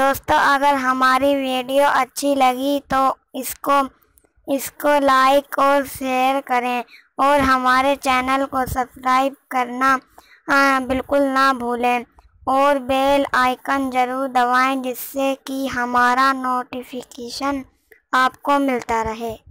दोस्तों अगर हमारी वीडियो अच्छी लगी तो इसको इसको लाइक और शेयर करें और हमारे चैनल को सब्सक्राइब करना आ, बिल्कुल ना भूलें और बेल आइकन ज़रूर दबाएं जिससे कि हमारा नोटिफिकेशन आपको मिलता रहे